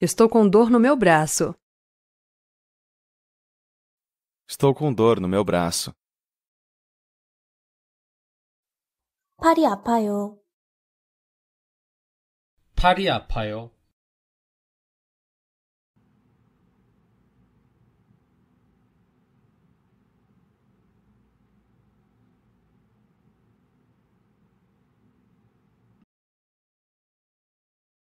Estou com dor no meu braço. Estou com dor no meu braço. 팔이 아파요. 팔이 아파요.